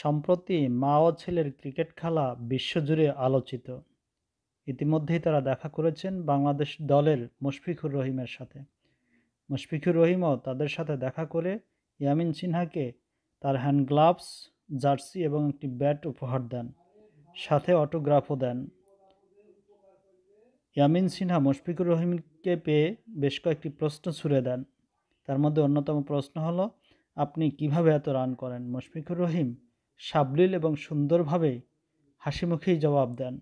সম্প্রতি মা ও ছেলের ক্রিকেট খেলা বিশ্বজুড়ে আলোচিত ইতিমধ্যেই তারা দেখা করেছেন বাংলাদেশ দলের মুশফিকুর রহিমের সাথে মুশফিকুর রহিমও তাদের সাথে দেখা করে ইয়ামিন সিনহাকে তার হ্যান্ড গ্লাভস জার্সি এবং একটি ব্যাট উপহার দেন সাথে অটোগ্রাফও দেন ইয়ামিন সিনহা মুশফিকুর রহিমকে পেয়ে বেশ কয়েকটি প্রশ্ন ছুড়ে দেন তার মধ্যে অন্যতম প্রশ্ন হলো আপনি কিভাবে এত রান করেন মুশফিকুর রহিম সাবলীল এবং সুন্দরভাবে হাসিমুখেই জবাব দেন